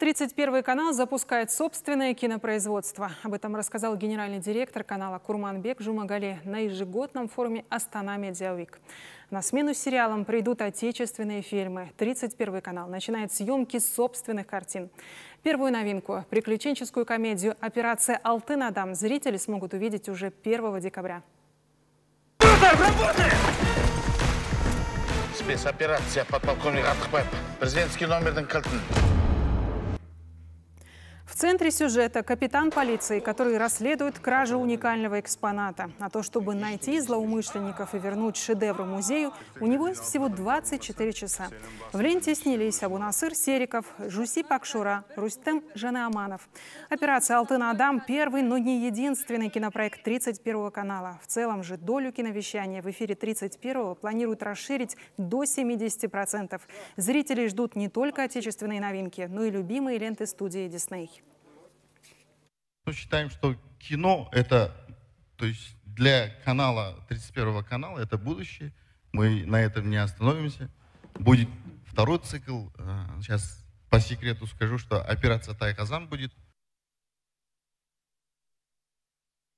31 канал запускает собственное кинопроизводство. Об этом рассказал генеральный директор канала Курманбек Жумагали на ежегодном форуме «Астана Медиавик». На смену сериалам придут отечественные фильмы. 31 канал начинает съемки собственных картин. Первую новинку – приключенческую комедию «Операция Алтынадам» зрители смогут увидеть уже 1 декабря. Работает! Спецоперация подполковник Атхпеп. Президентский номер Дэнкалтын. В центре сюжета капитан полиции, который расследует кражу уникального экспоната. А то, чтобы найти злоумышленников и вернуть шедевр музею, у него есть всего 24 часа. В ленте снялись Абунасыр Сериков, Жуси Пакшура, Рустем Жанеаманов. Операция «Алтын-Адам» – первый, но не единственный кинопроект 31 канала. В целом же долю киновещания в эфире 31 планируют расширить до 70%. Зрители ждут не только отечественные новинки, но и любимые ленты студии «Дисней» мы считаем, что кино это, то есть для канала, 31 канала, это будущее. Мы на этом не остановимся. Будет второй цикл. Э, сейчас по секрету скажу, что операция Тайказан будет